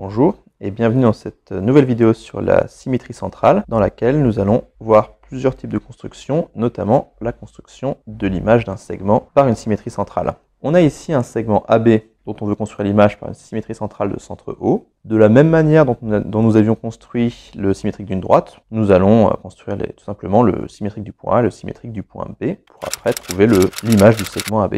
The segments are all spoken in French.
Bonjour et bienvenue dans cette nouvelle vidéo sur la symétrie centrale dans laquelle nous allons voir plusieurs types de constructions, notamment la construction de l'image d'un segment par une symétrie centrale. On a ici un segment AB dont on veut construire l'image par une symétrie centrale de centre O. De la même manière dont, nous avions construit le symétrique d'une droite, nous allons euh, construire tout simplement le symétrique du point A et le symétrique du point B pour après trouver l'image du segment AB.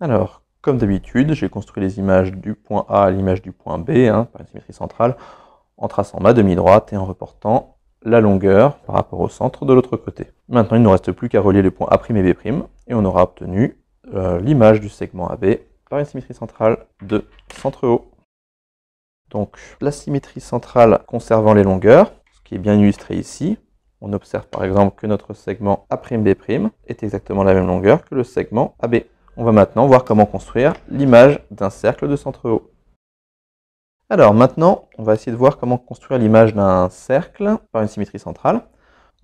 Alors, comme d'habitude, j'ai construit les images du point A à l'image du point B, hein, par une symétrie centrale, en traçant ma demi-droite et en reportant la longueur par rapport au centre de l'autre côté. Maintenant, il ne nous reste plus qu'à relier les points A' et B', et on aura obtenu euh, l'image du segment AB par une symétrie centrale de centre haut. Donc, la symétrie centrale conservant les longueurs, ce qui est bien illustré ici, on observe par exemple que notre segment A'B' est exactement la même longueur que le segment AB. On va maintenant voir comment construire l'image d'un cercle de centre haut. Alors maintenant, on va essayer de voir comment construire l'image d'un cercle par une symétrie centrale.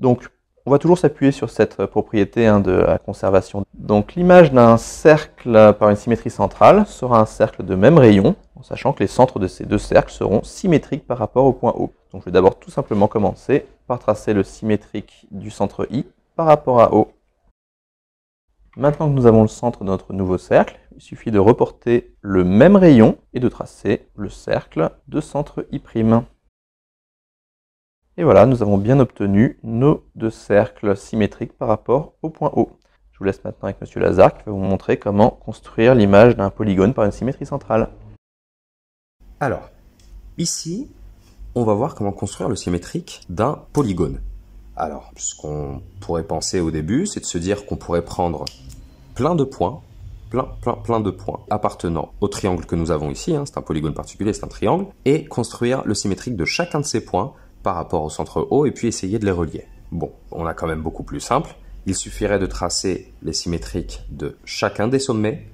Donc on va toujours s'appuyer sur cette propriété hein, de la conservation. Donc l'image d'un cercle par une symétrie centrale sera un cercle de même rayon, en sachant que les centres de ces deux cercles seront symétriques par rapport au point O. Donc je vais d'abord tout simplement commencer par tracer le symétrique du centre I par rapport à O Maintenant que nous avons le centre de notre nouveau cercle, il suffit de reporter le même rayon et de tracer le cercle de centre I'. Et voilà, nous avons bien obtenu nos deux cercles symétriques par rapport au point O. Je vous laisse maintenant avec M. Lazare qui va vous montrer comment construire l'image d'un polygone par une symétrie centrale. Alors, ici, on va voir comment construire le symétrique d'un polygone. Alors, ce qu'on pourrait penser au début, c'est de se dire qu'on pourrait prendre plein de points, plein, plein, plein de points appartenant au triangle que nous avons ici, hein, c'est un polygone particulier, c'est un triangle, et construire le symétrique de chacun de ces points par rapport au centre O et puis essayer de les relier. Bon, on a quand même beaucoup plus simple. Il suffirait de tracer les symétriques de chacun des sommets,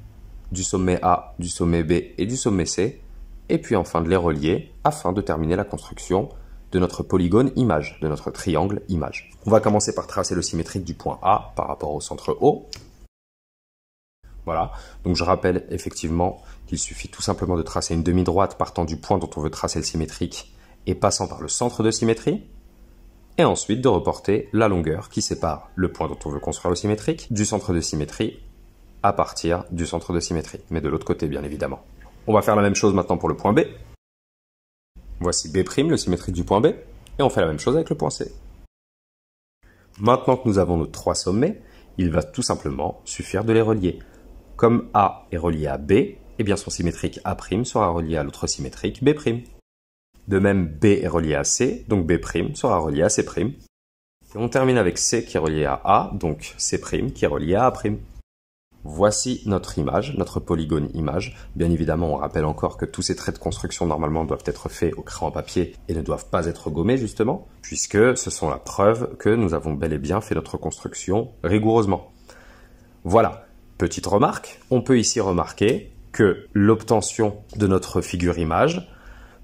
du sommet A, du sommet B et du sommet C, et puis enfin de les relier afin de terminer la construction de notre polygone image, de notre triangle image. On va commencer par tracer le symétrique du point A par rapport au centre O. Voilà, donc je rappelle effectivement qu'il suffit tout simplement de tracer une demi-droite partant du point dont on veut tracer le symétrique et passant par le centre de symétrie, et ensuite de reporter la longueur qui sépare le point dont on veut construire le symétrique du centre de symétrie à partir du centre de symétrie, mais de l'autre côté bien évidemment. On va faire la même chose maintenant pour le point B. Voici B', le symétrique du point B, et on fait la même chose avec le point C. Maintenant que nous avons nos trois sommets, il va tout simplement suffire de les relier. Comme A est relié à B, et eh bien son symétrique A' sera relié à l'autre symétrique B'. De même, B est relié à C, donc B' sera relié à C'. Et on termine avec C qui est relié à A, donc C' qui est relié à A'. Voici notre image, notre polygone image. Bien évidemment, on rappelle encore que tous ces traits de construction normalement doivent être faits au crayon papier et ne doivent pas être gommés justement, puisque ce sont la preuve que nous avons bel et bien fait notre construction rigoureusement. Voilà, petite remarque, on peut ici remarquer que l'obtention de notre figure image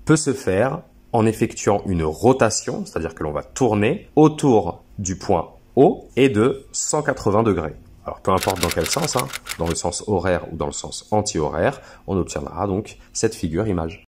peut se faire en effectuant une rotation, c'est-à-dire que l'on va tourner autour du point O et de 180 degrés alors peu importe dans quel sens, hein, dans le sens horaire ou dans le sens anti-horaire, on obtiendra donc cette figure image.